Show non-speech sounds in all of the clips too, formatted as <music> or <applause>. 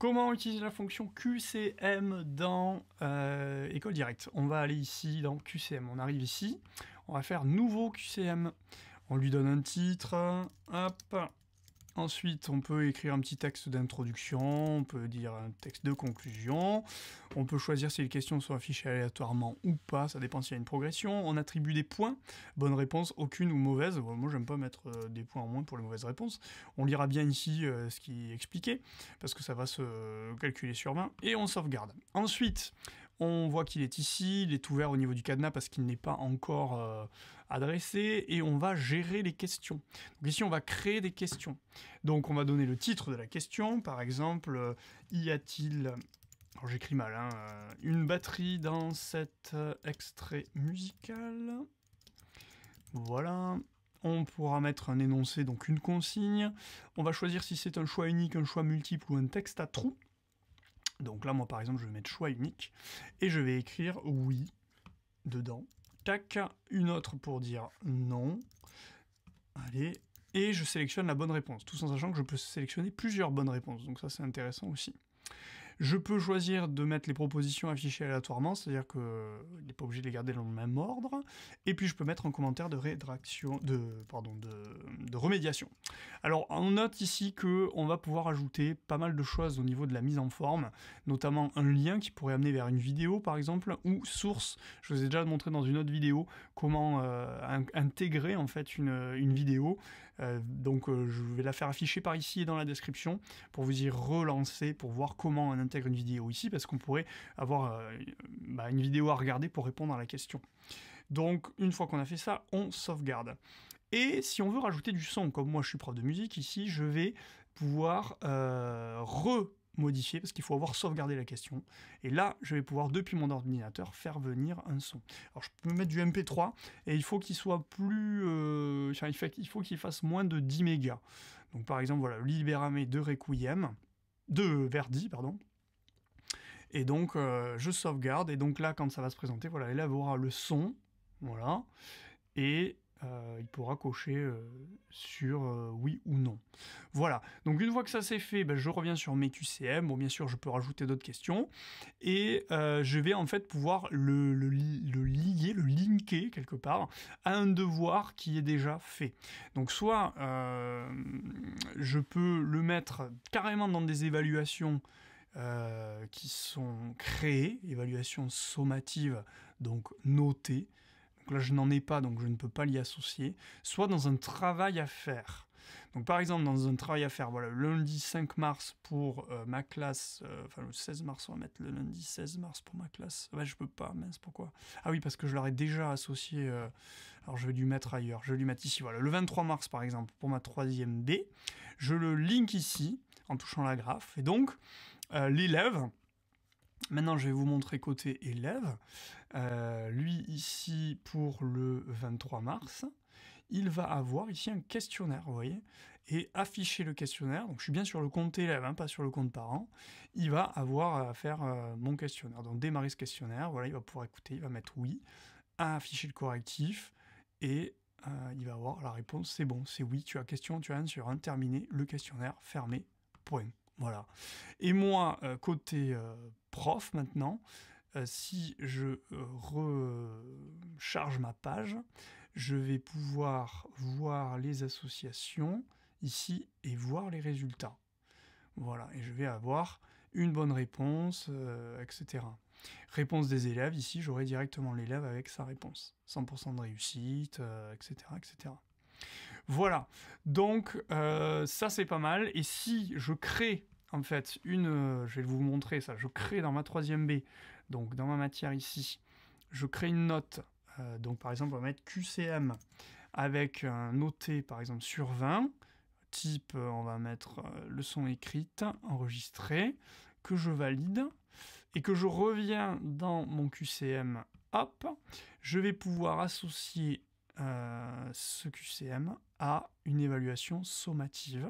Comment utiliser la fonction QCM dans euh, École Directe On va aller ici dans QCM. On arrive ici, on va faire nouveau QCM. On lui donne un titre. Hop, Ensuite, on peut écrire un petit texte d'introduction, on peut dire un texte de conclusion, on peut choisir si les questions sont affichées aléatoirement ou pas, ça dépend s'il y a une progression. On attribue des points, bonne réponse, aucune ou mauvaise. Moi, j'aime pas mettre euh, des points en moins pour les mauvaises réponses. On lira bien ici euh, ce qui est expliqué, parce que ça va se calculer sur 20, et on sauvegarde. Ensuite, on voit qu'il est ici, il est ouvert au niveau du cadenas parce qu'il n'est pas encore euh, adressé, et on va gérer les questions. Donc ici, on va créer des questions. Donc on va donner le titre de la question, par exemple, euh, y a-t-il... j'écris mal, hein, euh, une batterie dans cet extrait musical. Voilà. On pourra mettre un énoncé, donc une consigne. On va choisir si c'est un choix unique, un choix multiple ou un texte à trous. Donc là, moi, par exemple, je vais mettre choix unique et je vais écrire oui dedans. Tac, une autre pour dire non. Allez, et je sélectionne la bonne réponse, tout en sachant que je peux sélectionner plusieurs bonnes réponses. Donc ça, c'est intéressant aussi. Je peux choisir de mettre les propositions affichées aléatoirement, c'est-à-dire qu'il euh, n'est pas obligé de les garder dans le même ordre. Et puis je peux mettre un commentaire de rédaction, de, pardon, de, remédiation. Alors on note ici qu'on va pouvoir ajouter pas mal de choses au niveau de la mise en forme, notamment un lien qui pourrait amener vers une vidéo par exemple, ou source. Je vous ai déjà montré dans une autre vidéo comment euh, intégrer en fait une vidéo. Euh, donc euh, je vais la faire afficher par ici et dans la description pour vous y relancer, pour voir comment on intègre une vidéo ici, parce qu'on pourrait avoir euh, bah, une vidéo à regarder pour répondre à la question. Donc une fois qu'on a fait ça, on sauvegarde. Et si on veut rajouter du son, comme moi je suis prof de musique, ici je vais pouvoir re modifier parce qu'il faut avoir sauvegardé la question. Et là, je vais pouvoir, depuis mon ordinateur, faire venir un son. Alors, je peux mettre du MP3 et il faut qu'il soit plus. Euh, il faut qu'il fasse moins de 10 mégas. Donc, par exemple, voilà, mes de Requiem, de Verdi, pardon. Et donc, euh, je sauvegarde. Et donc là, quand ça va se présenter, voilà, elle aura le son. Voilà. Et euh, il pourra cocher euh, sur euh, oui ou non. Voilà, donc une fois que ça c'est fait, ben, je reviens sur mes QCM, bon bien sûr je peux rajouter d'autres questions, et je vais en fait pouvoir le, le, lier, le linker quelque part à un devoir qui est déjà fait. Donc soit je peux le mettre carrément dans des évaluations qui sont créées, évaluations sommatives, donc notées, là je n'en ai pas, donc je ne peux pas l'y associer, soit dans un travail à faire. Donc par exemple dans un travail à faire, voilà, le lundi 5 mars pour euh, ma classe, euh, enfin le 16 mars on va mettre le lundi 16 mars pour ma classe, ouais je peux pas, mince pourquoi Ah oui parce que je l'aurais déjà associé, euh, alors je vais lui mettre ailleurs, je vais lui mettre ici, voilà, le 23 mars par exemple pour ma troisième D, je le link ici en touchant la graphe, et donc l'élève Maintenant, je vais vous montrer côté élève. Euh, lui, ici, pour le 23 mars, il va avoir ici un questionnaire, vous voyez, et afficher le questionnaire. Donc, je suis bien sur le compte élève, hein, pas sur le compte parent. Il va avoir à faire euh, mon questionnaire. Donc, démarrer ce questionnaire. Voilà, il va pouvoir écouter, il va mettre oui, afficher le correctif et euh, il va avoir la réponse. C'est bon, c'est oui, tu as question, tu as un sur un, terminé, le questionnaire, fermé, point. Voilà. Et moi, côté euh, prof maintenant, euh, si je euh, recharge ma page, je vais pouvoir voir les associations ici et voir les résultats. Voilà, et je vais avoir une bonne réponse, euh, etc. Réponse des élèves, ici j'aurai directement l'élève avec sa réponse. 100% de réussite, etc., etc. Voilà, donc ça c'est pas mal. Et si je crée en fait, une, euh, je vais vous montrer ça, je crée dans ma troisième B, donc dans ma matière ici, je crée une note. Euh, donc par exemple, on va mettre QCM avec un noté par exemple sur 20, type, euh, on va mettre leçon écrite, enregistrée, que je valide, et que je reviens dans mon QCM, hop, je vais pouvoir associer ce QCM à une évaluation sommative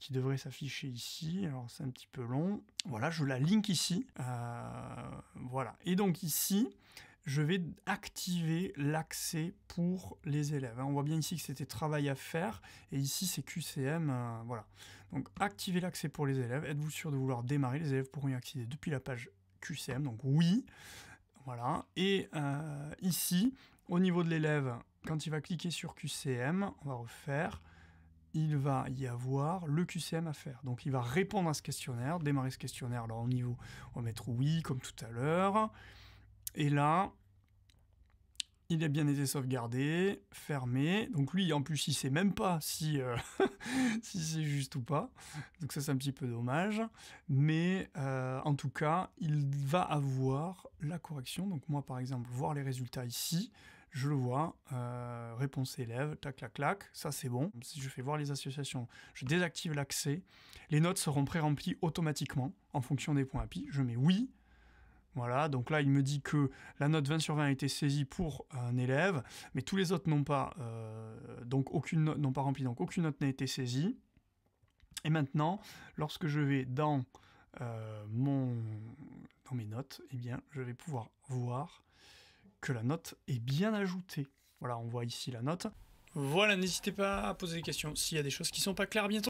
qui devrait s'afficher ici. Alors c'est un petit peu long. Voilà, je la link ici. Euh, voilà. Et donc ici, je vais activer l'accès pour les élèves. Hein, on voit bien ici que c'était travail à faire et ici c'est QCM. Euh, voilà. Donc activer l'accès pour les élèves. Êtes-vous sûr de vouloir démarrer Les élèves pourront y accéder depuis la page QCM. Donc oui. Voilà. Et euh, ici, au niveau de l'élève, quand il va cliquer sur QCM, on va refaire il va y avoir le QCM à faire. Donc il va répondre à ce questionnaire, démarrer ce questionnaire. Alors au niveau, on va mettre oui comme tout à l'heure. Et là, il a bien été sauvegardé, fermé. Donc lui, en plus, il sait même pas si, euh, <laughs> si c'est juste ou pas. Donc ça, c'est un petit peu dommage. Mais euh, en tout cas, il va avoir la correction. Donc moi, par exemple, voir les résultats ici, je le vois. Euh, réponse élève, tac, clac, clac, ça c'est bon. Si je fais voir les associations, je désactive l'accès, les notes seront pré-remplies automatiquement en fonction des points API. Je mets oui, voilà, donc là, il me dit que la note 20 sur 20 a été saisie pour un élève, mais tous les autres n'ont pas, euh, donc aucune note, n'ont pas rempli, donc aucune note n'a été saisie. Et maintenant, lorsque je vais dans, euh, mon, dans mes notes, eh bien, je vais pouvoir voir que la note est bien ajoutée. Voilà, on voit ici la note. Voilà, n'hésitez pas à poser des questions s'il y a des choses qui ne sont pas claires. Bientôt